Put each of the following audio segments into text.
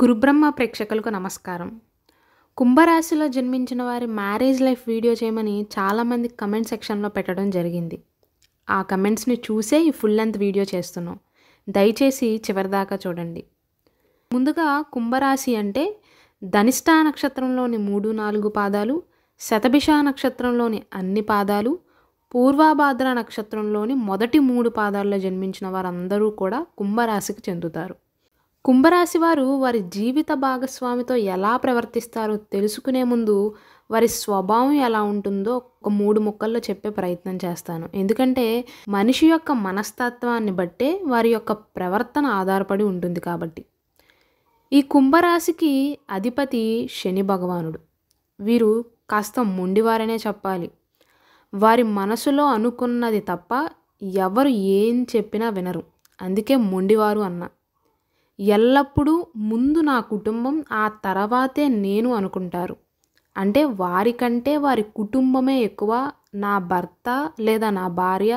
గురుబ్రహ్మ ప్రేక్షకులకు నమస్కారం కుంభరాశిలో జన్మించిన వారి మ్యారేజ్ లైఫ్ వీడియో చేయమని చాలామంది కమెంట్ సెక్షన్లో పెట్టడం జరిగింది ఆ కమెంట్స్ని చూసే ఈ ఫుల్ లెంత్ వీడియో చేస్తున్నాం దయచేసి చివరిదాకా చూడండి ముందుగా కుంభరాశి అంటే ధనిష్టా నక్షత్రంలోని మూడు నాలుగు పాదాలు శతభిష నక్షత్రంలోని అన్ని పాదాలు పూర్వాభాద్ర నక్షత్రంలోని మొదటి మూడు పాదాల్లో జన్మించిన వారందరూ కూడా కుంభరాశికి చెందుతారు కుంభరాశి వారు వారి జీవిత భాగస్వామితో ఎలా ప్రవర్తిస్తారో తెలుసుకునే ముందు వారి స్వభావం ఎలా ఉంటుందో ఒక మూడు ముక్కల్లో చెప్పే ప్రయత్నం చేస్తాను ఎందుకంటే మనిషి యొక్క మనస్తత్వాన్ని బట్టే వారి యొక్క ప్రవర్తన ఆధారపడి ఉంటుంది కాబట్టి ఈ కుంభరాశికి అధిపతి శని భగవానుడు వీరు కాస్త మొండివారనే చెప్పాలి వారి మనసులో అనుకున్నది తప్ప ఎవరు ఏం చెప్పినా వినరు అందుకే మొండివారు అన్నా ఎల్లప్పుడూ ముందు నా కుటుంబం ఆ తర్వాతే నేను అనుకుంటారు అంటే వారికంటే వారి కుటుంబమే ఎక్కువ నా భర్త లేదా నా భార్య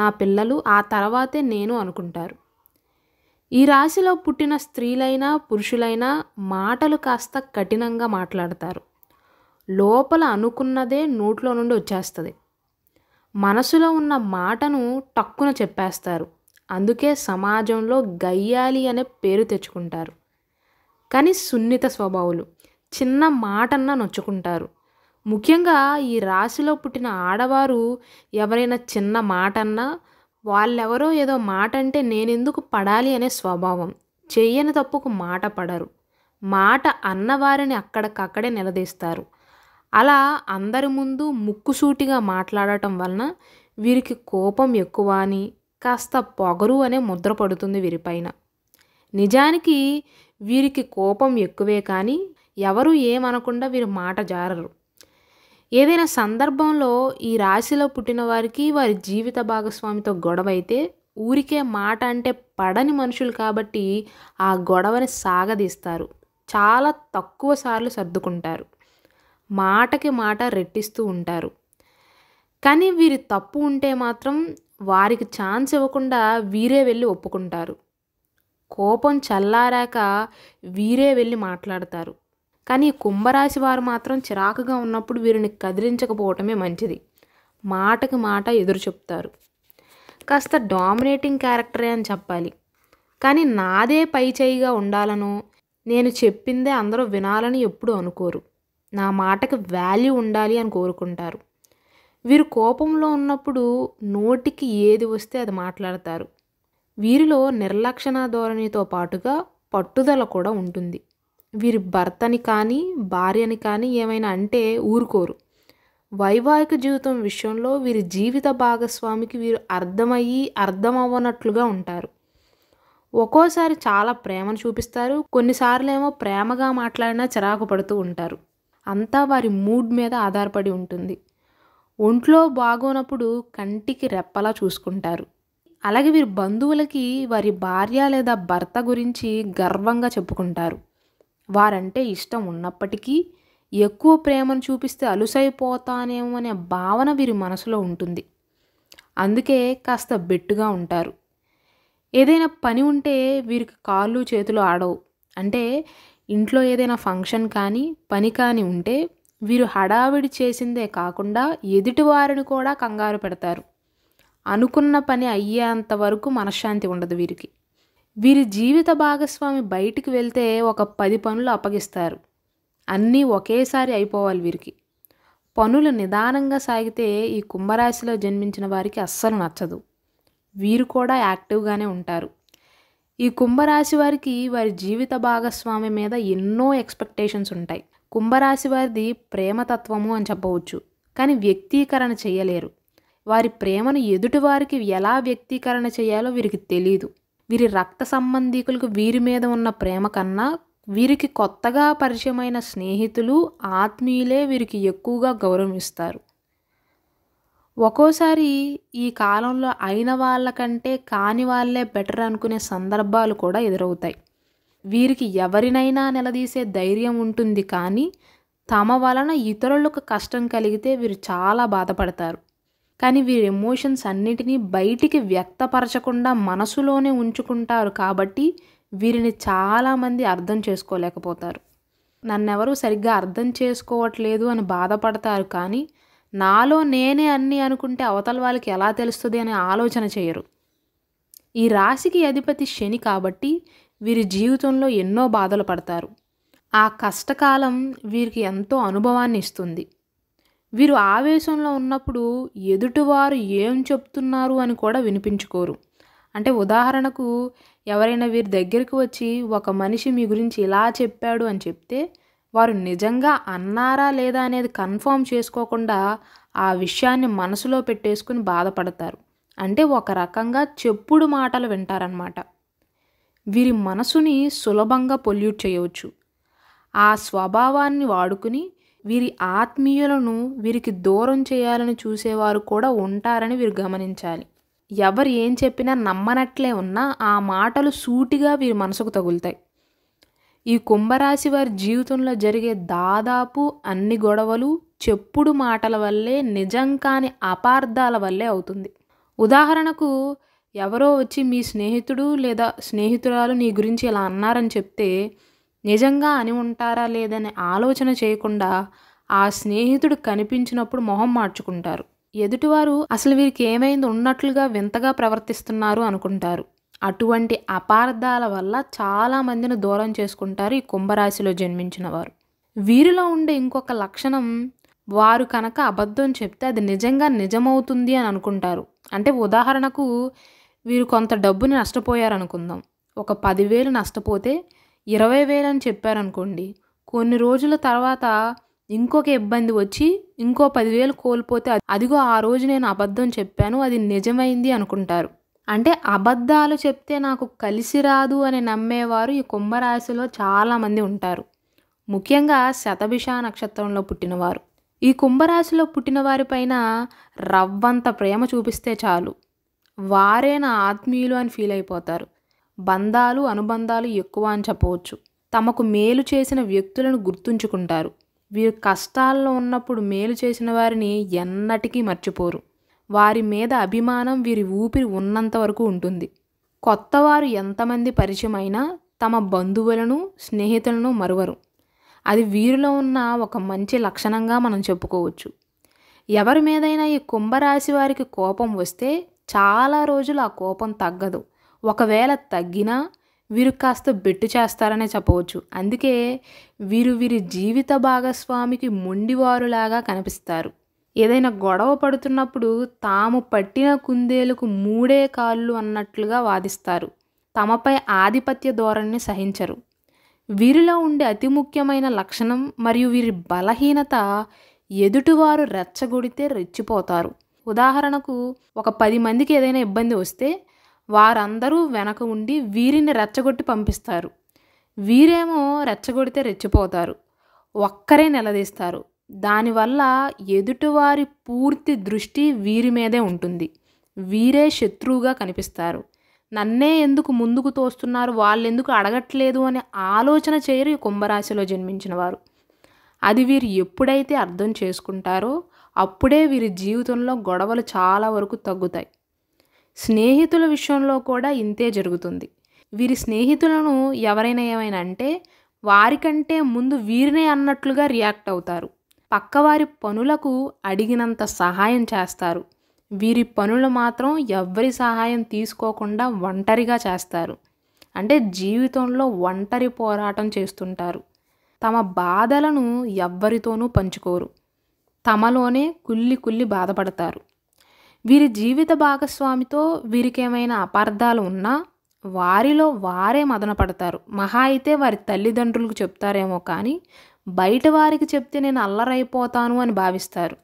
నా పిల్లలు ఆ తర్వాతే నేను అనుకుంటారు ఈ రాశిలో పుట్టిన స్త్రీలైనా పురుషులైనా మాటలు కాస్త కఠినంగా మాట్లాడతారు లోపల అనుకున్నదే నోట్లో నుండి వచ్చేస్తుంది మనసులో ఉన్న మాటను టక్కున చెప్పేస్తారు అందుకే సమాజంలో గయ్యాలి అనే పేరు తెచ్చుకుంటారు కానీ సున్నిత స్వభావులు చిన్న మాటన్నా నొచ్చుకుంటారు ముఖ్యంగా ఈ రాశిలో పుట్టిన ఆడవారు ఎవరైనా చిన్న మాట అన్నా వాళ్ళెవరో ఏదో మాట అంటే నేనెందుకు పడాలి అనే స్వభావం చెయ్యని తప్పుకు మాట పడరు మాట అన్నవారిని అక్కడికక్కడే నిలదీస్తారు అలా అందరి ముందు ముక్కుసూటిగా మాట్లాడటం వలన వీరికి కోపం ఎక్కువ అని కాస్త పొగరు అనే ముద్ర పడుతుంది వీరిపైన నిజానికి వీరికి కోపం ఎక్కువే కానీ ఎవరు ఏమనకుండా వీరి మాట జారరు ఏదైనా సందర్భంలో ఈ రాశిలో పుట్టిన వారికి వారి జీవిత భాగస్వామితో గొడవ అయితే ఊరికే మాట అంటే పడని మనుషులు కాబట్టి ఆ గొడవని సాగదీస్తారు చాలా తక్కువ సార్లు సర్దుకుంటారు మాటకి మాట రెట్టిస్తూ ఉంటారు కానీ వీరి తప్పు ఉంటే మాత్రం వారికి ఛాన్స్ ఇవ్వకుండా వీరే వెళ్ళి ఒప్పుకుంటారు కోపం చల్లారాక వీరే వెళ్ళి మాట్లాడతారు కానీ కుంభరాశి వారు మాత్రం చిరాకుగా ఉన్నప్పుడు వీరిని కదిలించకపోవటమే మంచిది మాటకి మాట ఎదురు చెప్తారు కాస్త డామినేటింగ్ క్యారెక్టరే అని చెప్పాలి కానీ నాదే పై చేయిగా ఉండాలనో నేను చెప్పిందే అందరూ వినాలని ఎప్పుడు అనుకోరు నా మాటకు వాల్యూ ఉండాలి అని కోరుకుంటారు వీరు కోపంలో ఉన్నప్పుడు నోటికి ఏది వస్తే అది మాట్లాడతారు వీరిలో నిర్లక్షణ ధోరణితో పాటుగా పట్టుదల కూడా ఉంటుంది వీరి భర్తని కానీ భార్యని కానీ ఏమైనా అంటే ఊరుకోరు వైవాహిక జీవితం విషయంలో వీరి జీవిత భాగస్వామికి వీరు అర్థమయ్యి అర్థమవ్వనట్లుగా ఉంటారు ఒక్కోసారి చాలా ప్రేమను చూపిస్తారు కొన్నిసార్లు ఏమో ప్రేమగా మాట్లాడినా చిరాకు పడుతూ ఉంటారు అంతా వారి మూడ్ మీద ఆధారపడి ఉంటుంది ఒంట్లో బాగోనప్పుడు కంటికి రెప్పలా చూసుకుంటారు అలాగే వీరి బంధువులకి వారి భార్య లేదా భర్త గురించి గర్వంగా చెప్పుకుంటారు వారంటే ఇష్టం ఉన్నప్పటికీ ఎక్కువ ప్రేమను చూపిస్తే అలుసైపోతానేమో అనే భావన వీరి మనసులో ఉంటుంది అందుకే కాస్త బెట్టుగా ఉంటారు ఏదైనా పని ఉంటే వీరికి కాళ్ళు చేతులు ఆడవు అంటే ఇంట్లో ఏదైనా ఫంక్షన్ కానీ పని కానీ ఉంటే వీరు హడావిడి చేసిందే కాకుండా ఎదుటివారిని కూడా కంగారు పెడతారు అనుకున్న పని అయ్యేంత వరకు మనశ్శాంతి ఉండదు వీరికి వీరి జీవిత భాగస్వామి బయటికి వెళ్తే ఒక పది పనులు అప్పగిస్తారు అన్నీ ఒకేసారి అయిపోవాలి వీరికి పనులు నిదానంగా సాగితే ఈ కుంభరాశిలో జన్మించిన వారికి అస్సలు నచ్చదు వీరు కూడా యాక్టివ్గానే ఉంటారు ఈ కుంభరాశి వారికి వారి జీవిత భాగస్వామి మీద ఎన్నో ఎక్స్పెక్టేషన్స్ ఉంటాయి కుంభరాశి వారిది ప్రేమతత్వము అని చెప్పవచ్చు కానీ వ్యక్తీకరణ చేయలేరు వారి ప్రేమను ఎదుటివారికి ఎలా వ్యక్తీకరణ చేయాలో వీరికి తెలియదు వీరి రక్త సంబంధీకులకు వీరి మీద ఉన్న ప్రేమ కన్నా వీరికి కొత్తగా పరిచయమైన స్నేహితులు ఆత్మీయులే వీరికి ఎక్కువగా గౌరవిస్తారు ఒక్కోసారి ఈ కాలంలో అయిన వాళ్ళకంటే కాని వాళ్ళే బెటర్ అనుకునే సందర్భాలు కూడా ఎదురవుతాయి వీరికి ఎవరినైనా నిలదీసే ధైర్యం ఉంటుంది కానీ తమ వలన ఇతరులకు కష్టం కలిగితే వీరు చాలా బాధపడతారు కానీ వీరి ఎమోషన్స్ అన్నిటినీ బయటికి వ్యక్తపరచకుండా మనసులోనే ఉంచుకుంటారు కాబట్టి వీరిని చాలామంది అర్థం చేసుకోలేకపోతారు నన్నెవరూ సరిగ్గా అర్థం చేసుకోవట్లేదు అని బాధపడతారు కానీ నాలో నేనే అన్ని అనుకుంటే అవతల వాళ్ళకి ఎలా తెలుస్తుంది అనే ఆలోచన చేయరు ఈ రాశికి అధిపతి శని కాబట్టి వీరి జీవితంలో ఎన్నో బాధలు పడతారు ఆ కష్టకాలం వీరికి ఎంతో అనుభవాన్ని ఇస్తుంది వీరు ఆవేశంలో ఉన్నప్పుడు ఎదుటివారు ఏం చెప్తున్నారు అని కూడా వినిపించుకోరు అంటే ఉదాహరణకు ఎవరైనా వీరి దగ్గరికి వచ్చి ఒక మనిషి మీ గురించి ఇలా చెప్పాడు అని చెప్తే వారు నిజంగా అన్నారా లేదా అనేది కన్ఫర్మ్ చేసుకోకుండా ఆ విషయాన్ని మనసులో పెట్టేసుకుని బాధపడతారు అంటే ఒక రకంగా చెప్పుడు మాటలు వింటారనమాట వీరి మనసుని సులభంగా పొల్యూట్ చేయవచ్చు ఆ స్వభావాన్ని వాడుకుని వీరి ఆత్మీయులను వీరికి దూరం చేయాలని చూసేవారు కూడా ఉంటారని వీరు గమనించాలి ఎవరు ఏం చెప్పినా నమ్మనట్లే ఉన్నా ఆ మాటలు సూటిగా వీరి మనసుకు తగులుతాయి ఈ కుంభరాశి వారి జీవితంలో జరిగే దాదాపు అన్ని గొడవలు చెప్పుడు మాటల వల్లే నిజం కాని అపార్థాల వల్లే అవుతుంది ఉదాహరణకు ఎవరో వచ్చి మీ స్నేహితుడు లేదా స్నేహితురాలు నీ గురించి ఇలా అన్నారని చెప్తే నిజంగా అని ఉంటారా లేదనే ఆలోచన చేయకుండా ఆ స్నేహితుడు కనిపించినప్పుడు మొహం మార్చుకుంటారు ఎదుటివారు అసలు వీరికి ఏమైంది ఉన్నట్లుగా వింతగా ప్రవర్తిస్తున్నారు అనుకుంటారు అటువంటి అపార్థాల వల్ల చాలామందిని దూరం చేసుకుంటారు ఈ కుంభరాశిలో జన్మించిన వారు వీరిలో ఉండే ఇంకొక లక్షణం వారు కనుక అబద్ధం చెప్తే అది నిజంగా నిజమవుతుంది అని అనుకుంటారు అంటే ఉదాహరణకు వీరు కొంత డబ్బుని నష్టపోయారు అనుకుందాం ఒక పదివేలు నష్టపోతే ఇరవై వేలు అని చెప్పారనుకోండి కొన్ని రోజుల తర్వాత ఇంకొక ఇబ్బంది వచ్చి ఇంకో పదివేలు కోల్పోతే అదిగో ఆ రోజు నేను అబద్ధం చెప్పాను అది నిజమైంది అనుకుంటారు అంటే అబద్ధాలు చెప్తే నాకు కలిసి రాదు అని నమ్మేవారు ఈ కుంభరాశిలో చాలామంది ఉంటారు ముఖ్యంగా శతభిష నక్షత్రంలో పుట్టినవారు ఈ కుంభరాశిలో పుట్టిన వారిపైన రవ్వంత ప్రేమ చూపిస్తే చాలు వారే నా ఆత్మీయులు అని ఫీల్ అయిపోతారు బంధాలు అనుబంధాలు ఎక్కువ అని చెప్పవచ్చు తమకు మేలు చేసిన వ్యక్తులను గుర్తుంచుకుంటారు వీరు కష్టాల్లో ఉన్నప్పుడు మేలు చేసిన వారిని ఎన్నటికీ మర్చిపోరు వారి మీద అభిమానం వీరి ఊపిరి ఉన్నంత వరకు ఉంటుంది కొత్తవారు ఎంతమంది పరిచయమైనా తమ బంధువులను స్నేహితులను మరువరు అది వీరిలో ఉన్న ఒక మంచి లక్షణంగా మనం చెప్పుకోవచ్చు ఎవరి మీదైనా ఈ కుంభరాశి వారికి కోపం వస్తే చాలా రోజులు ఆ కోపం తగ్గదు ఒకవేళ తగ్గినా వీరు కాస్త బెట్టు చేస్తారనే చెప్పవచ్చు అందుకే వీరు వీరి జీవిత భాగస్వామికి మొండివారులాగా కనిపిస్తారు ఏదైనా గొడవ పడుతున్నప్పుడు తాము పట్టిన కుందేలకు మూడే కాళ్ళు అన్నట్లుగా వాదిస్తారు తమపై ఆధిపత్య ధోరణిని సహించరు వీరిలో ఉండే అతి ముఖ్యమైన లక్షణం మరియు వీరి బలహీనత ఎదుటివారు రెచ్చగొడితే రెచ్చిపోతారు ఉదాహరణకు ఒక పది మందికి ఏదైనా ఇబ్బంది వస్తే వారందరూ వెనక ఉండి వీరిని రెచ్చగొట్టి పంపిస్తారు వీరేమో రెచ్చగొడితే రెచ్చిపోతారు ఒక్కరే నిలదీస్తారు దానివల్ల ఎదుటివారి పూర్తి దృష్టి వీరి మీదే ఉంటుంది వీరే శత్రువుగా కనిపిస్తారు నన్నే ఎందుకు ముందుకు తోస్తున్నారు వాళ్ళు ఎందుకు అడగట్లేదు అనే ఆలోచన చేయరు ఈ కుంభరాశిలో జన్మించిన వారు అది వీరు ఎప్పుడైతే అర్థం చేసుకుంటారో అప్పుడే వీరి జీవితంలో గొడవలు చాలా వరకు తగ్గుతాయి స్నేహితుల విషయంలో కూడా ఇంతే జరుగుతుంది వీరి స్నేహితులను ఎవరైనా ఏమైనా అంటే వారికంటే ముందు వీరినే అన్నట్లుగా రియాక్ట్ అవుతారు పక్కవారి పనులకు అడిగినంత సహాయం చేస్తారు వీరి పనులు మాత్రం ఎవరి సహాయం తీసుకోకుండా ఒంటరిగా చేస్తారు అంటే జీవితంలో ఒంటరి పోరాటం చేస్తుంటారు తమ బాధలను ఎవ్వరితోనూ పంచుకోరు తమలోనే కుల్లి కుల్లి బాధపడతారు వీరి జీవిత భాగస్వామితో వీరికేమైనా అపార్థాలు ఉన్నా వారిలో వారే మదనపడతారు మహా అయితే వారి తల్లిదండ్రులకు చెప్తారేమో కానీ బయట వారికి చెప్తే నేను అల్లరైపోతాను అని భావిస్తారు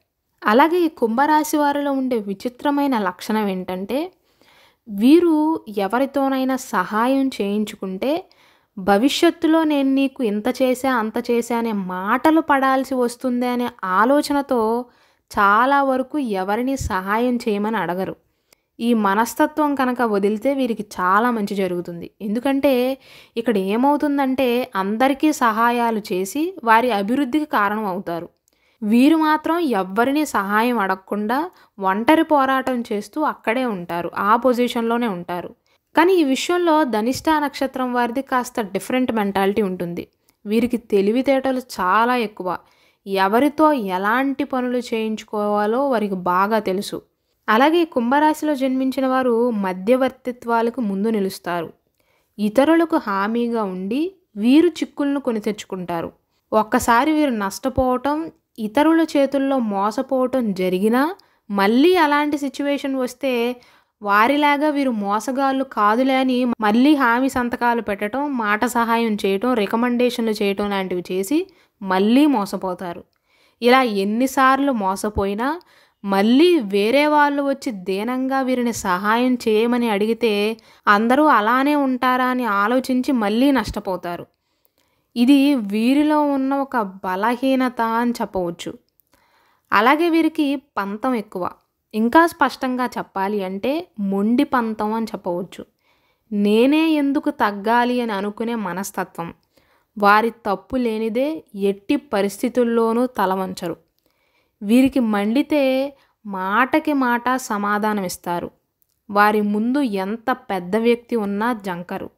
అలాగే ఈ కుంభరాశి వారిలో ఉండే విచిత్రమైన లక్షణం ఏంటంటే వీరు ఎవరితోనైనా సహాయం చేయించుకుంటే భవిష్యత్తులో నేను నీకు ఇంత చేశా అంత చేశా అనే మాటలు పడాల్సి వస్తుంది అనే ఆలోచనతో చాలా వరకు ఎవరిని సహాయం చేయమని అడగరు ఈ మనస్తత్వం కనుక వదిలితే వీరికి చాలా మంచి జరుగుతుంది ఎందుకంటే ఇక్కడ ఏమవుతుందంటే అందరికీ సహాయాలు చేసి వారి అభివృద్ధికి కారణం అవుతారు వీరు మాత్రం ఎవ్వరిని సహాయం అడగకుండా ఒంటరి పోరాటం చేస్తూ అక్కడే ఉంటారు ఆ పొజిషన్లోనే ఉంటారు కానీ ఈ విషయంలో ధనిష్ట నక్షత్రం వారిది కాస్త డిఫరెంట్ మెంటాలిటీ ఉంటుంది వీరికి తెలివితేటలు చాలా ఎక్కువ ఎవరితో ఎలాంటి పనులు చేయించుకోవాలో వారికి బాగా తెలుసు అలాగే కుంభరాశిలో జన్మించిన వారు మధ్యవర్తిత్వాలకు ముందు నిలుస్తారు ఇతరులకు హామీగా ఉండి వీరు చిక్కులను కొని తెచ్చుకుంటారు ఒక్కసారి వీరు నష్టపోవటం ఇతరుల చేతుల్లో మోసపోవటం జరిగినా మళ్ళీ అలాంటి సిచ్యువేషన్ వస్తే వారిలాగా వీరు మోసగాళ్ళు కాదులే అని మళ్ళీ హామీ సంతకాలు పెట్టడం మాట సహాయం చేయటం రికమెండేషన్లు చేయటం లాంటివి చేసి మళ్ళీ మోసపోతారు ఇలా ఎన్నిసార్లు మోసపోయినా మళ్ళీ వేరే వాళ్ళు వచ్చి దీనంగా వీరిని సహాయం చేయమని అడిగితే అందరూ అలానే ఉంటారా అని ఆలోచించి మళ్ళీ నష్టపోతారు ఇది వీరిలో ఉన్న ఒక బలహీనత అని చెప్పవచ్చు అలాగే వీరికి పంతం ఎక్కువ ఇంకా స్పష్టంగా చెప్పాలి అంటే మొండి పంతం అని చెప్పవచ్చు నేనే ఎందుకు తగ్గాలి అని అనుకునే మనస్తత్వం వారి తప్పు లేనిదే ఎట్టి పరిస్థితుల్లోనూ తలవంచరు వీరికి మండితే మాటకి మాట సమాధానం ఇస్తారు వారి ముందు ఎంత పెద్ద వ్యక్తి ఉన్నా జంకరు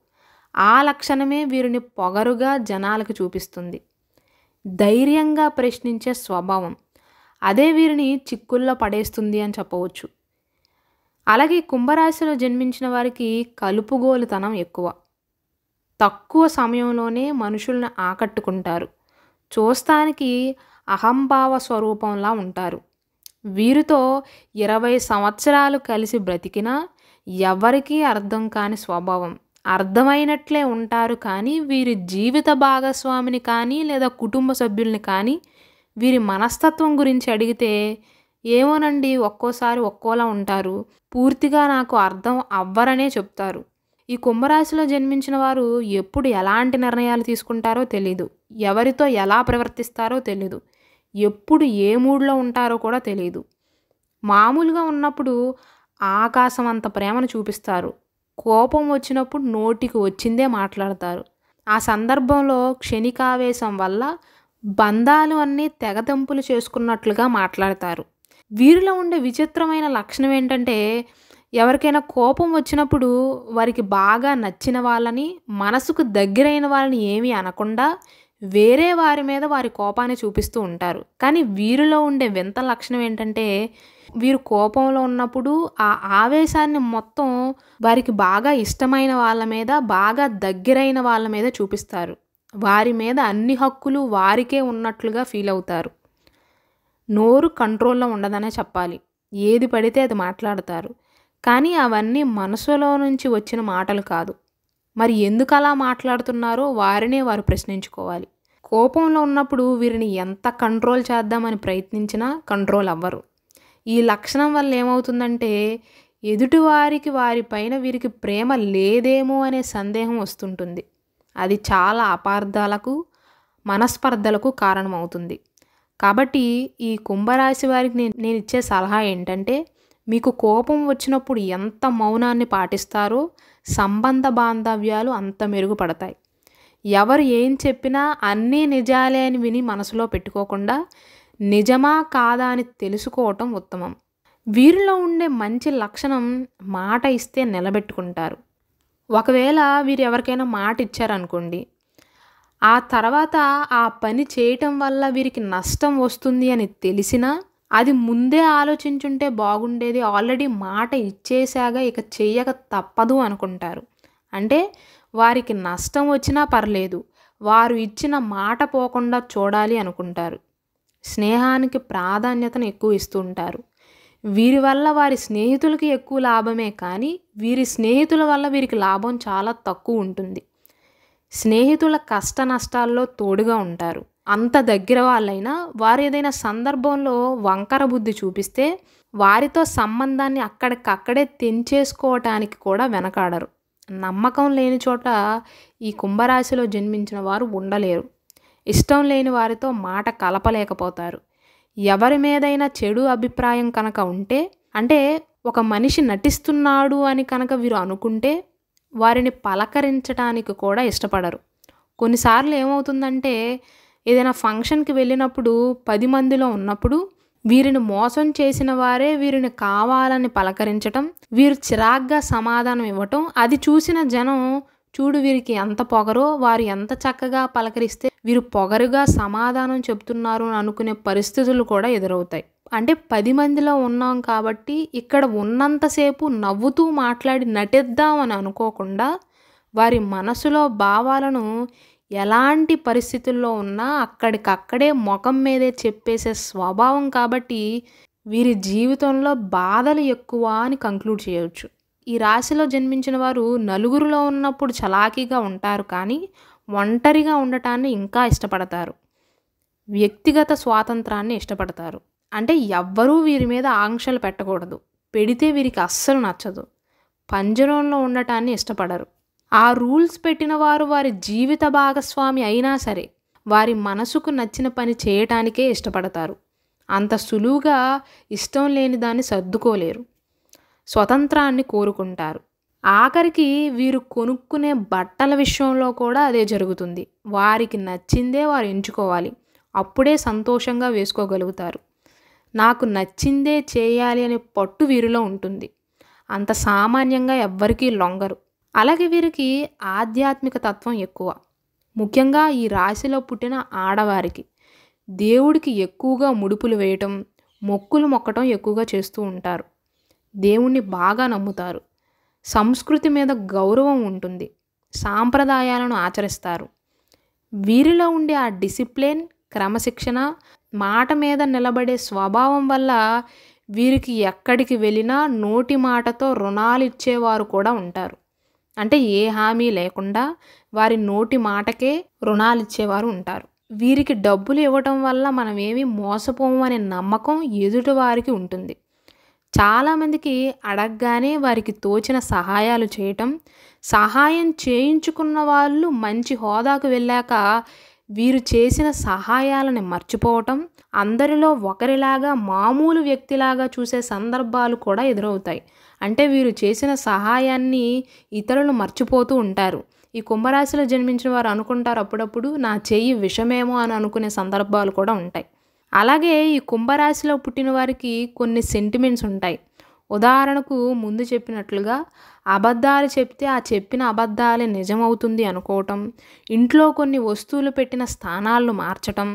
ఆ లక్షణమే వీరిని పొగరుగా జనాలకు చూపిస్తుంది ధైర్యంగా ప్రశ్నించే స్వభావం అదే వీరిని చిక్కుల్లో పడేస్తుంది అని చెప్పవచ్చు అలాగే కుంభరాశిలో జన్మించిన వారికి కలుపుగోలుతనం ఎక్కువ తక్కువ సమయంలోనే మనుషులను ఆకట్టుకుంటారు చూస్తానికి అహంభావ స్వరూపంలా ఉంటారు వీరితో ఇరవై సంవత్సరాలు కలిసి బ్రతికినా ఎవరికీ అర్థం కాని స్వభావం అర్థమైనట్లే ఉంటారు కానీ వీరి జీవిత భాగస్వామిని కానీ లేదా కుటుంబ సభ్యుల్ని కానీ వీరి మనస్తత్వం గురించి అడిగితే ఏమోనండి ఒక్కోసారి ఒక్కోలా ఉంటారు పూర్తిగా నాకు అర్థం అవ్వరనే చెప్తారు ఈ కుంభరాశిలో జన్మించిన వారు ఎప్పుడు ఎలాంటి నిర్ణయాలు తీసుకుంటారో తెలీదు ఎవరితో ఎలా ప్రవర్తిస్తారో తెలీదు ఎప్పుడు ఏ మూడ్లో ఉంటారో కూడా తెలియదు మామూలుగా ఉన్నప్పుడు ఆకాశం అంత ప్రేమను చూపిస్తారు కోపం వచ్చినప్పుడు నోటికి వచ్చిందే మాట్లాడతారు ఆ సందర్భంలో క్షణికావేశం వల్ల బంధాలు అన్నీ తెగదెంపులు చేసుకున్నట్లుగా మాట్లాడతారు వీరిలో ఉండే విచిత్రమైన లక్షణం ఏంటంటే ఎవరికైనా కోపం వచ్చినప్పుడు వారికి బాగా నచ్చిన వాళ్ళని మనసుకు దగ్గరైన వాళ్ళని ఏమీ అనకుండా వేరే వారి మీద వారి కోపాన్ని చూపిస్తూ ఉంటారు కానీ వీరిలో ఉండే వింత లక్షణం ఏంటంటే వీరు కోపంలో ఉన్నప్పుడు ఆ ఆవేశాన్ని మొత్తం వారికి బాగా ఇష్టమైన వాళ్ళ మీద బాగా దగ్గరైన వాళ్ళ మీద చూపిస్తారు వారి మీద అన్ని హక్కులు వారికే ఉన్నట్లుగా ఫీల్ అవుతారు నోరు కంట్రోల్లో ఉండదనే చెప్పాలి ఏది పడితే అది మాట్లాడతారు కానీ అవన్నీ మనసులో నుంచి వచ్చిన మాటలు కాదు మరి ఎందుకు అలా మాట్లాడుతున్నారో వారినే వారు ప్రశ్నించుకోవాలి కోపంలో ఉన్నప్పుడు వీరిని ఎంత కంట్రోల్ చేద్దామని ప్రయత్నించినా కంట్రోల్ అవ్వరు ఈ లక్షణం వల్ల ఏమవుతుందంటే ఎదుటివారికి వారిపైన వీరికి ప్రేమ లేదేమో అనే సందేహం వస్తుంటుంది అది చాలా అపార్థాలకు మనస్పర్ధలకు కారణమవుతుంది కాబట్టి ఈ కుంభరాశి వారికి నేను నేను ఇచ్చే సలహా ఏంటంటే మీకు కోపం వచ్చినప్పుడు ఎంత మౌనాన్ని పాటిస్తారో సంబంధ బాంధవ్యాలు అంత మెరుగుపడతాయి ఎవరు ఏం చెప్పినా అన్నీ నిజాలే అని విని మనసులో పెట్టుకోకుండా నిజమా కాదా అని తెలుసుకోవటం ఉత్తమం వీరిలో ఉండే మంచి లక్షణం మాట ఇస్తే నిలబెట్టుకుంటారు ఒకవేళ వీరు ఎవరికైనా మాట ఇచ్చారనుకోండి ఆ తర్వాత ఆ పని చేయటం వల్ల వీరికి నష్టం వస్తుంది అని తెలిసినా అది ముందే ఆలోచించుంటే బాగుండేది ఆల్రెడీ మాట ఇచ్చేశాక ఇక చెయ్యక తప్పదు అనుకుంటారు అంటే వారికి నష్టం వచ్చినా పర్లేదు వారు ఇచ్చిన మాట పోకుండా చూడాలి అనుకుంటారు స్నేహానికి ప్రాధాన్యతను ఎక్కువ ఇస్తుంటారు వీరి వల్ల వారి స్నేహితులకి ఎక్కువ లాభమే కానీ వీరి స్నేహితుల వల్ల వీరికి లాభం చాలా తక్కువ ఉంటుంది స్నేహితుల కష్ట నష్టాల్లో తోడుగా ఉంటారు అంత దగ్గర వాళ్ళైనా వారు ఏదైనా సందర్భంలో వంకర బుద్ధి చూపిస్తే వారితో సంబంధాన్ని అక్కడికక్కడే తెంచేసుకోవటానికి కూడా వెనకాడరు నమ్మకం లేని చోట ఈ కుంభరాశిలో జన్మించిన వారు ఉండలేరు ఇష్టం లేని వారితో మాట కలపలేకపోతారు ఎవరి మీదైనా చెడు అభిప్రాయం కనుక ఉంటే అంటే ఒక మనిషి నటిస్తున్నాడు అని కనుక వీరు అనుకుంటే వారిని పలకరించడానికి కూడా ఇష్టపడరు కొన్నిసార్లు ఏమవుతుందంటే ఏదైనా ఫంక్షన్కి వెళ్ళినప్పుడు పది మందిలో ఉన్నప్పుడు వీరిని మోసం చేసిన వారే వీరిని కావాలని పలకరించటం వీరు చిరాగ్గా సమాధానం ఇవ్వటం అది చూసిన జనం చూడు వీరికి ఎంత పొగరో వారు ఎంత చక్కగా పలకరిస్తే వీరు పొగరుగా సమాధానం చెప్తున్నారు అని అనుకునే పరిస్థితులు కూడా ఎదురవుతాయి అంటే పది మందిలో ఉన్నాం కాబట్టి ఇక్కడ ఉన్నంతసేపు నవ్వుతూ మాట్లాడి నటిద్దాం అని అనుకోకుండా వారి మనసులో భావాలను ఎలాంటి పరిస్థితుల్లో ఉన్నా అక్కడికక్కడే ముఖం మీదే చెప్పేసే స్వభావం కాబట్టి వీరి జీవితంలో బాధలు ఎక్కువ అని కంక్లూడ్ చేయవచ్చు ఈ రాశిలో జన్మించిన వారు నలుగురిలో ఉన్నప్పుడు చలాకీగా ఉంటారు కానీ ఒంటరిగా ఉండటాన్ని ఇంకా ఇష్టపడతారు వ్యక్తిగత స్వాతంత్రాన్ని ఇష్టపడతారు అంటే ఎవ్వరూ వీరి మీద ఆంక్షలు పెట్టకూడదు పెడితే వీరికి అస్సలు నచ్చదు పంజరంలో ఉండటాన్ని ఇష్టపడరు ఆ రూల్స్ పెట్టిన వారు వారి జీవిత భాగస్వామి అయినా సరే వారి మనసుకు నచ్చిన పని చేయటానికే ఇష్టపడతారు అంత సులువుగా ఇష్టం లేని దాన్ని సర్దుకోలేరు స్వతంత్రాన్ని కోరుకుంటారు ఆఖరికి వీరు కొనుక్కునే బట్టల విషయంలో కూడా అదే జరుగుతుంది వారికి నచ్చిందే వారు ఎంచుకోవాలి అప్పుడే సంతోషంగా వేసుకోగలుగుతారు నాకు నచ్చిందే చేయాలి అనే పట్టు వీరిలో ఉంటుంది అంత సామాన్యంగా ఎవ్వరికీ లొంగరు అలాగే వీరికి ఆధ్యాత్మిక తత్వం ఎక్కువ ముఖ్యంగా ఈ రాశిలో పుట్టిన ఆడవారికి దేవుడికి ఎక్కువగా ముడుపులు వేయటం మొక్కులు మొక్కటం ఎక్కువగా చేస్తూ ఉంటారు దేవుణ్ణి బాగా నమ్ముతారు సంస్కృతి మీద గౌరవం ఉంటుంది సాంప్రదాయాలను ఆచరిస్తారు వీరిలో ఉండే ఆ డిసిప్లిన్ క్రమశిక్షణ మాట మీద నిలబడే స్వభావం వల్ల వీరికి ఎక్కడికి వెళ్ళినా నోటి మాటతో రుణాలు ఇచ్చేవారు కూడా ఉంటారు అంటే ఏ హామీ లేకుండా వారి నోటి మాటకే రుణాలు ఇచ్చేవారు ఉంటారు వీరికి డబ్బులు ఇవ్వటం వల్ల మనం ఏమీ మోసపోము అనే నమ్మకం ఎదుటి వారికి ఉంటుంది చాలామందికి అడగగానే వారికి తోచిన సహాయాలు చేయటం సహాయం చేయించుకున్న వాళ్ళు మంచి హోదాకు వెళ్ళాక వీరు చేసిన సహాయాలను మర్చిపోవటం అందరిలో ఒకరిలాగా మామూలు వ్యక్తిలాగా చూసే సందర్భాలు కూడా ఎదురవుతాయి అంటే వీరు చేసిన సహాయాన్ని ఇతరులు మర్చిపోతూ ఉంటారు ఈ కుంభరాశిలో జన్మించిన వారు అనుకుంటారు అప్పుడప్పుడు నా చెయ్యి విషమేమో అని అనుకునే సందర్భాలు కూడా ఉంటాయి అలాగే ఈ కుంభరాశిలో పుట్టిన వారికి కొన్ని సెంటిమెంట్స్ ఉంటాయి ఉదాహరణకు ముందు చెప్పినట్లుగా అబద్ధాలు చెప్తే ఆ చెప్పిన అబద్ధాలే నిజమవుతుంది అనుకోవటం ఇంట్లో కొన్ని వస్తువులు పెట్టిన స్థానాలను మార్చటం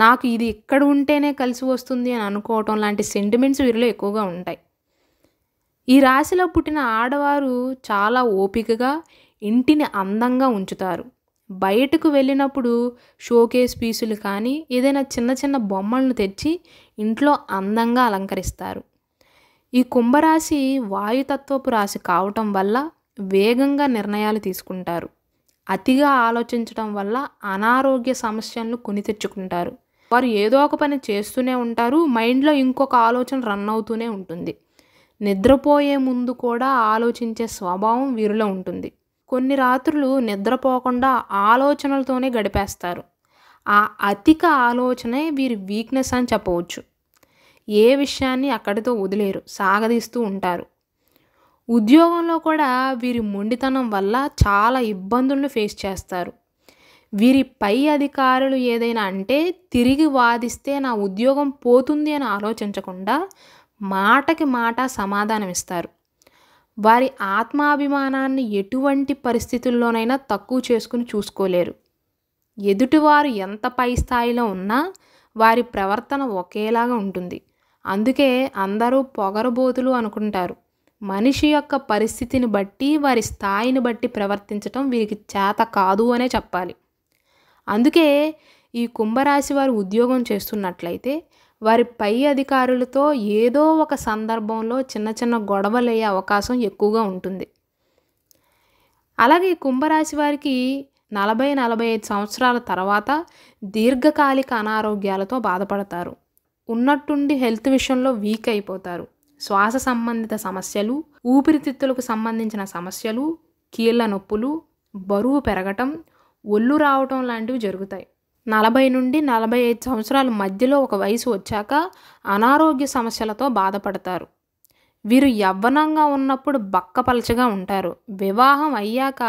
నాకు ఇది ఇక్కడ ఉంటేనే కలిసి వస్తుంది అని అనుకోవటం లాంటి సెంటిమెంట్స్ వీరిలో ఎక్కువగా ఉంటాయి ఈ రాశిలో పుట్టిన ఆడవారు చాలా ఓపికగా ఇంటిని అందంగా ఉంచుతారు బయటకు వెళ్ళినప్పుడు షోకేస్ పీసులు కానీ ఏదైనా చిన్న చిన్న బొమ్మలను తెచ్చి ఇంట్లో అందంగా అలంకరిస్తారు ఈ కుంభరాశి వాయుతత్వపు రాశి కావటం వల్ల వేగంగా నిర్ణయాలు తీసుకుంటారు అతిగా ఆలోచించడం వల్ల అనారోగ్య సమస్యలను కొని తెచ్చుకుంటారు వారు ఏదో ఒక పని చేస్తూనే ఉంటారు మైండ్లో ఇంకొక ఆలోచన రన్ అవుతూనే ఉంటుంది నిద్రపోయే ముందు కూడా ఆలోచించే స్వభావం వీరిలో ఉంటుంది కొన్ని రాత్రులు నిద్రపోకుండా ఆలోచనలతోనే గడిపేస్తారు ఆ అధిక ఆలోచనే వీరి వీక్నెస్ అని చెప్పవచ్చు ఏ విషయాన్ని అక్కడితో వదిలేరు సాగదీస్తూ ఉంటారు ఉద్యోగంలో కూడా వీరి మొండితనం వల్ల చాలా ఇబ్బందులను ఫేస్ చేస్తారు వీరి పై అధికారులు ఏదైనా అంటే తిరిగి వాదిస్తే నా ఉద్యోగం పోతుంది అని ఆలోచించకుండా మాటకి మాట సమాధానం ఇస్తారు వారి ఆత్మాభిమానాన్ని ఎటువంటి పరిస్థితుల్లోనైనా తక్కువ చేసుకుని చూసుకోలేరు ఎదుటివారు ఎంత పై స్థాయిలో ఉన్నా వారి ప్రవర్తన ఒకేలాగా ఉంటుంది అందుకే అందరూ పొగరబోతులు అనుకుంటారు మనిషి యొక్క పరిస్థితిని బట్టి వారి స్థాయిని బట్టి ప్రవర్తించటం వీరికి చేత కాదు అనే చెప్పాలి అందుకే ఈ కుంభరాశి వారు ఉద్యోగం చేస్తున్నట్లయితే వారి పై అధికారులతో ఏదో ఒక సందర్భంలో చిన్న చిన్న గొడవలయ్యే అవకాశం ఎక్కువగా ఉంటుంది అలాగే కుంభరాశి వారికి నలభై నలభై ఐదు సంవత్సరాల తర్వాత దీర్ఘకాలిక అనారోగ్యాలతో బాధపడతారు ఉన్నట్టుండి హెల్త్ విషయంలో వీక్ అయిపోతారు శ్వాస సంబంధిత సమస్యలు ఊపిరితిత్తులకు సంబంధించిన సమస్యలు కీళ్ళ నొప్పులు బరువు పెరగటం ఒళ్ళు రావటం లాంటివి జరుగుతాయి నలభై నుండి నలభై ఐదు సంవత్సరాల మధ్యలో ఒక వయసు వచ్చాక అనారోగ్య సమస్యలతో బాధపడతారు వీరు యవ్వనంగా ఉన్నప్పుడు బక్కపలచగా ఉంటారు వివాహం అయ్యాక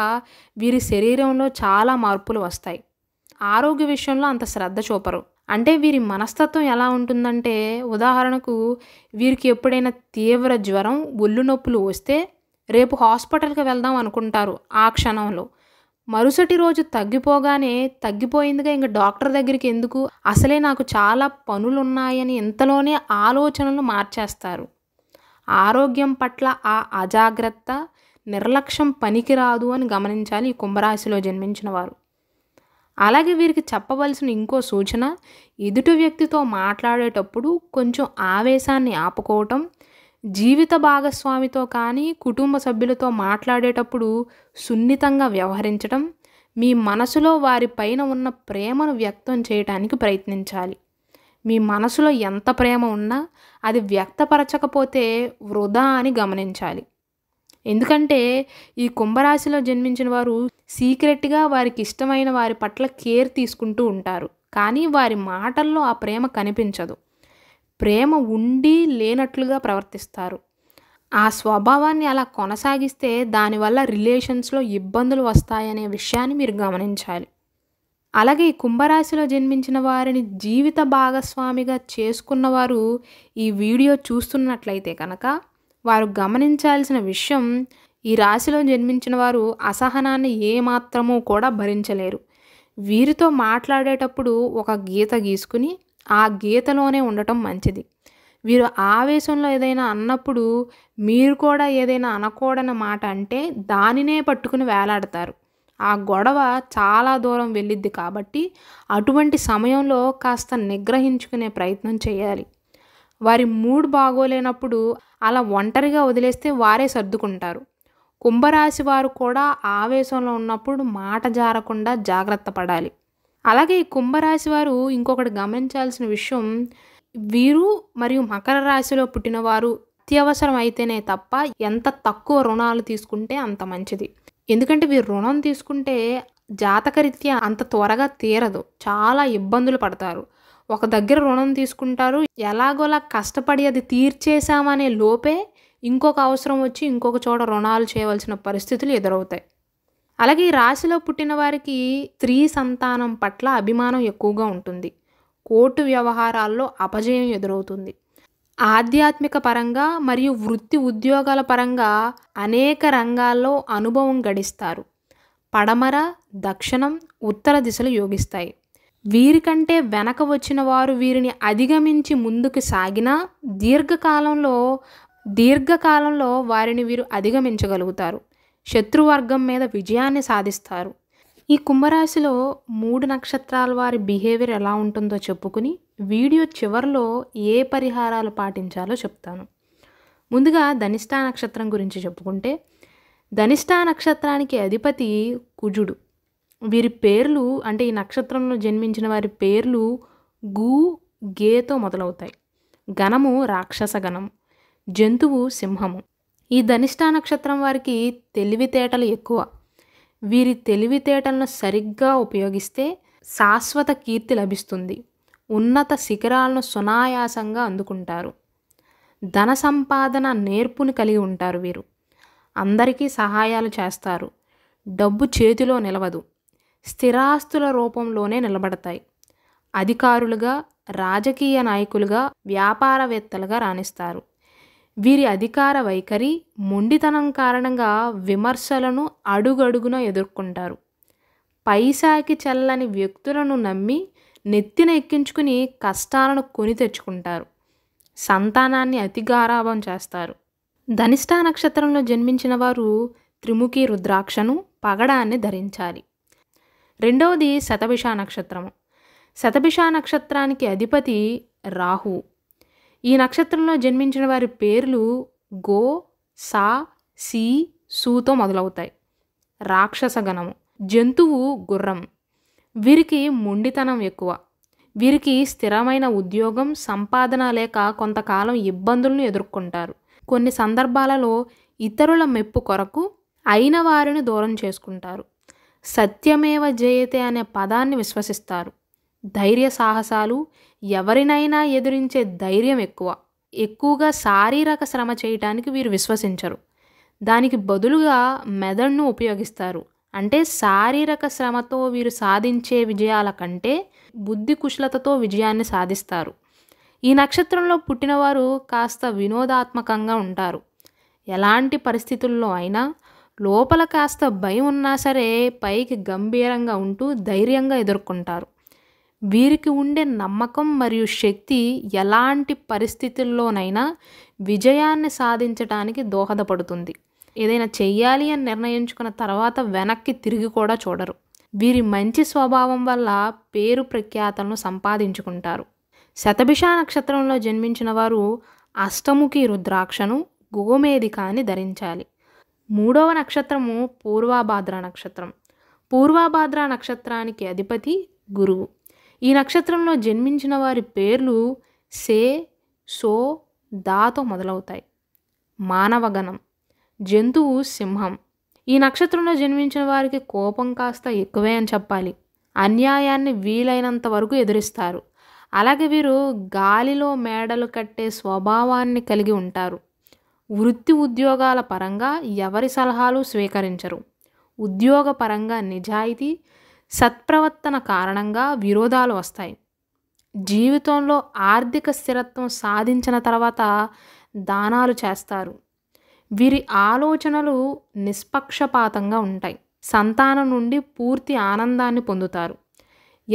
వీరి శరీరంలో చాలా మార్పులు వస్తాయి ఆరోగ్య విషయంలో అంత శ్రద్ధ చూపరు అంటే వీరి మనస్తత్వం ఎలా ఉంటుందంటే ఉదాహరణకు వీరికి ఎప్పుడైనా తీవ్ర జ్వరం ఒళ్ళు నొప్పులు వస్తే రేపు హాస్పిటల్కి వెళ్దాం అనుకుంటారు ఆ క్షణంలో మరుసటి రోజు తగ్గిపోగానే తగ్గిపోయిందిగా ఇంక డాక్టర్ దగ్గరికి ఎందుకు అసలే నాకు చాలా పనులున్నాయని ఇంతలోనే ఆలోచనలు మార్చేస్తారు ఆరోగ్యం పట్ల ఆ అజాగ్రత్త నిర్లక్ష్యం పనికిరాదు అని గమనించాలి ఈ కుంభరాశిలో జన్మించిన వారు అలాగే వీరికి చెప్పవలసిన ఇంకో సూచన ఎదుటి వ్యక్తితో మాట్లాడేటప్పుడు కొంచెం ఆవేశాన్ని ఆపుకోవటం జీవిత భాగస్వామితో కానీ కుటుంబ సభ్యులతో మాట్లాడేటప్పుడు సున్నితంగా వ్యవహరించడం మీ మనసులో వారి పైన ఉన్న ప్రేమను వ్యక్తం చేయటానికి ప్రయత్నించాలి మీ మనసులో ఎంత ప్రేమ ఉన్నా అది వ్యక్తపరచకపోతే వృధా అని గమనించాలి ఎందుకంటే ఈ కుంభరాశిలో జన్మించిన వారు సీక్రెట్గా వారికి ఇష్టమైన వారి పట్ల కేర్ తీసుకుంటూ ఉంటారు కానీ వారి మాటల్లో ఆ ప్రేమ కనిపించదు ప్రేమ ఉండి లేనట్లుగా ప్రవర్తిస్తారు ఆ స్వభావాన్ని అలా కొనసాగిస్తే దానివల్ల రిలేషన్స్లో ఇబ్బందులు వస్తాయనే విషయాన్ని మీరు గమనించాలి అలాగే ఈ కుంభరాశిలో జన్మించిన వారిని జీవిత భాగస్వామిగా చేసుకున్నవారు ఈ వీడియో చూస్తున్నట్లయితే కనుక వారు గమనించాల్సిన విషయం ఈ రాశిలో జన్మించిన వారు అసహనాన్ని ఏమాత్రమూ కూడా భరించలేరు వీరితో మాట్లాడేటప్పుడు ఒక గీత గీసుకుని ఆ గీతలోనే ఉండటం మంచిది వీరు ఆవేశంలో ఏదైనా అన్నప్పుడు మీరు కూడా ఏదైనా అనకూడని మాట అంటే దానినే పట్టుకుని వేలాడతారు ఆ గొడవ చాలా దూరం వెళ్ళిద్ది కాబట్టి అటువంటి సమయంలో కాస్త నిగ్రహించుకునే ప్రయత్నం చేయాలి వారి మూడ్ బాగోలేనప్పుడు అలా ఒంటరిగా వదిలేస్తే వారే సర్దుకుంటారు కుంభరాశి వారు కూడా ఆవేశంలో ఉన్నప్పుడు మాట జారకుండా జాగ్రత్త పడాలి అలాగే ఈ కుంభరాశి వారు ఇంకొకటి గమనించాల్సిన విషయం వీరు మరియు మకర రాశిలో పుట్టినవారు అత్యవసరం అయితేనే తప్ప ఎంత తక్కువ రుణాలు తీసుకుంటే అంత మంచిది ఎందుకంటే వీరు రుణం తీసుకుంటే జాతకరీత్యా అంత త్వరగా తీరదు చాలా ఇబ్బందులు పడతారు ఒక దగ్గర రుణం తీసుకుంటారు ఎలాగోలా కష్టపడి అది తీర్చేశామనే లోపే ఇంకొక అవసరం వచ్చి ఇంకొక చోట రుణాలు చేయవలసిన పరిస్థితులు ఎదురవుతాయి అలాగే ఈ రాశిలో పుట్టిన వారికి స్త్రీ సంతానం పట్ల అభిమానం ఎక్కువగా ఉంటుంది కోర్టు వ్యవహారాల్లో అపజయం ఎదురవుతుంది ఆధ్యాత్మిక పరంగా మరియు వృత్తి ఉద్యోగాల పరంగా అనేక రంగాల్లో అనుభవం గడిస్తారు పడమర దక్షిణం ఉత్తర దిశలు యోగిస్తాయి వీరికంటే వెనక వచ్చిన వారు వీరిని అధిగమించి ముందుకు సాగినా దీర్ఘకాలంలో దీర్ఘకాలంలో వారిని వీరు అధిగమించగలుగుతారు శత్రువర్గం మీద విజయాన్ని సాధిస్తారు ఈ కుంభరాశిలో మూడు నక్షత్రాల వారి బిహేవియర్ ఎలా ఉంటుందో చెప్పుకుని వీడియో చివరిలో ఏ పరిహారాలు పాటించాలో చెప్తాను ముందుగా ధనిష్టా నక్షత్రం గురించి చెప్పుకుంటే ధనిష్టా నక్షత్రానికి అధిపతి కుజుడు వీరి పేర్లు అంటే ఈ నక్షత్రంలో జన్మించిన వారి పేర్లు గు గేతో మొదలవుతాయి గణము రాక్షస గణం జంతువు సింహము ఈ ధనిష్టా నక్షత్రం వారికి తెలివితేటలు ఎక్కువ వీరి తెలివితేటలను సరిగ్గా ఉపయోగిస్తే శాశ్వత కీర్తి లభిస్తుంది ఉన్నత శిఖరాలను సునాయాసంగా అందుకుంటారు ధన సంపాదన నేర్పుని కలిగి ఉంటారు వీరు అందరికీ సహాయాలు చేస్తారు డబ్బు చేతిలో నిలవదు స్థిరాస్తుల రూపంలోనే నిలబడతాయి అధికారులుగా రాజకీయ నాయకులుగా వ్యాపారవేత్తలుగా రాణిస్తారు వీరి అధికార వైఖరి మొండితనం కారణంగా విమర్శలను అడుగడుగున ఎదుర్కొంటారు పైసాకి చల్లని వ్యక్తులను నమ్మి నెత్తిన ఎక్కించుకుని కష్టాలను కొని తెచ్చుకుంటారు సంతానాన్ని అతిగారాభం చేస్తారు ధనిష్టా నక్షత్రంలో జన్మించిన వారు త్రిముఖి రుద్రాక్షను పగడాన్ని ధరించాలి రెండవది శతభిష నక్షత్రము శతభిష నక్షత్రానికి అధిపతి రాహు ఈ నక్షత్రంలో జన్మించిన వారి పేర్లు గో సా సి సూతో మొదలవుతాయి రాక్షస గణము జంతువు గుర్రం వీరికి మొండితనం ఎక్కువ వీరికి స్థిరమైన ఉద్యోగం సంపాదన లేక కొంతకాలం ఇబ్బందులను ఎదుర్కొంటారు కొన్ని సందర్భాలలో ఇతరుల మెప్పు కొరకు అయిన వారిని దూరం చేసుకుంటారు సత్యమేవ జయతే అనే పదాన్ని విశ్వసిస్తారు ధైర్య సాహసాలు ఎవరినైనా ఎదిరించే ధైర్యం ఎక్కువ ఎక్కువగా శారీరక శ్రమ చేయటానికి వీరు విశ్వసించరు దానికి బదులుగా మెదడును ఉపయోగిస్తారు అంటే శారీరక శ్రమతో వీరు సాధించే విజయాల కంటే బుద్ధి కుశలతతో విజయాన్ని సాధిస్తారు ఈ నక్షత్రంలో పుట్టినవారు కాస్త వినోదాత్మకంగా ఉంటారు ఎలాంటి పరిస్థితుల్లో అయినా లోపల కాస్త భయం ఉన్నా సరే పైకి గంభీరంగా ఉంటూ ధైర్యంగా ఎదుర్కొంటారు వీరికి ఉండే నమ్మకం మరియు శక్తి ఎలాంటి పరిస్థితుల్లోనైనా విజయాన్ని సాధించడానికి దోహదపడుతుంది ఏదైనా చెయ్యాలి అని నిర్ణయించుకున్న తర్వాత వెనక్కి తిరిగి కూడా చూడరు వీరి మంచి స్వభావం వల్ల పేరు ప్రఖ్యాతలను సంపాదించుకుంటారు శతభిషా నక్షత్రంలో జన్మించిన వారు అష్టముఖి రుద్రాక్షను గోమేధికాని ధరించాలి మూడవ నక్షత్రము పూర్వాభాద్ర నక్షత్రం పూర్వాభాద్ర నక్షత్రానికి అధిపతి గురువు ఈ నక్షత్రంలో జన్మించిన వారి పేర్లు సే సో దాతో మొదలవుతాయి మానవగణం జంతువు సింహం ఈ నక్షత్రంలో జన్మించిన వారికి కోపం కాస్త ఎక్కువే అని చెప్పాలి అన్యాయాన్ని వీలైనంత వరకు ఎదురిస్తారు అలాగే వీరు గాలిలో మేడలు కట్టే స్వభావాన్ని కలిగి ఉంటారు వృత్తి ఉద్యోగాల పరంగా ఎవరి సలహాలు స్వీకరించరు ఉద్యోగపరంగా నిజాయితీ సత్ప్రవర్తన కారణంగా విరోధాలు వస్తాయి జీవితంలో ఆర్థిక స్థిరత్వం సాధించిన తర్వాత దానాలు చేస్తారు వీరి ఆలోచనలు నిష్పక్షపాతంగా ఉంటాయి సంతానం నుండి పూర్తి ఆనందాన్ని పొందుతారు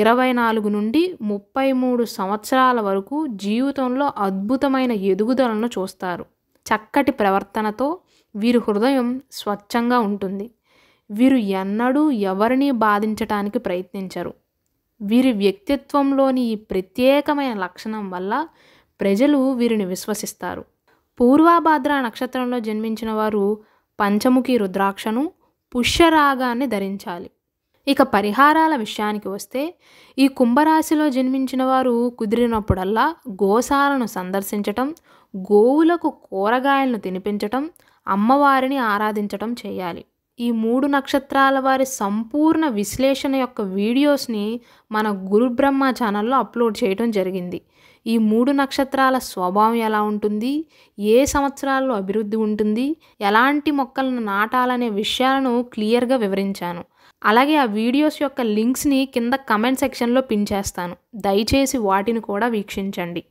ఇరవై నాలుగు నుండి ముప్పై మూడు సంవత్సరాల వరకు జీవితంలో అద్భుతమైన ఎదుగుదలను చూస్తారు చక్కటి ప్రవర్తనతో వీరి హృదయం స్వచ్ఛంగా ఉంటుంది వీరు ఎన్నడూ ఎవరిని బాధించటానికి ప్రయత్నించరు వీరి వ్యక్తిత్వంలోని ఈ ప్రత్యేకమైన లక్షణం వల్ల ప్రజలు వీరిని విశ్వసిస్తారు పూర్వాభాద్ర నక్షత్రంలో జన్మించిన వారు పంచముఖి రుద్రాక్షను పుష్యరాగాన్ని ధరించాలి ఇక పరిహారాల విషయానికి వస్తే ఈ కుంభరాశిలో జన్మించిన వారు కుదిరినప్పుడల్లా గోశాలను సందర్శించటం గోవులకు కూరగాయలను తినిపించటం అమ్మవారిని ఆరాధించటం చేయాలి ఈ మూడు నక్షత్రాల వారి సంపూర్ణ విశ్లేషణ యొక్క వీడియోస్ని మన గురుబ్రహ్మ ఛానల్లో అప్లోడ్ చేయడం జరిగింది ఈ మూడు నక్షత్రాల స్వభావం ఎలా ఉంటుంది ఏ సంవత్సరాల్లో అభివృద్ధి ఉంటుంది ఎలాంటి మొక్కలను నాటాలనే విషయాలను క్లియర్గా వివరించాను అలాగే ఆ వీడియోస్ యొక్క లింక్స్ని కింద కమెంట్ సెక్షన్లో పిన్ చేస్తాను దయచేసి వాటిని కూడా వీక్షించండి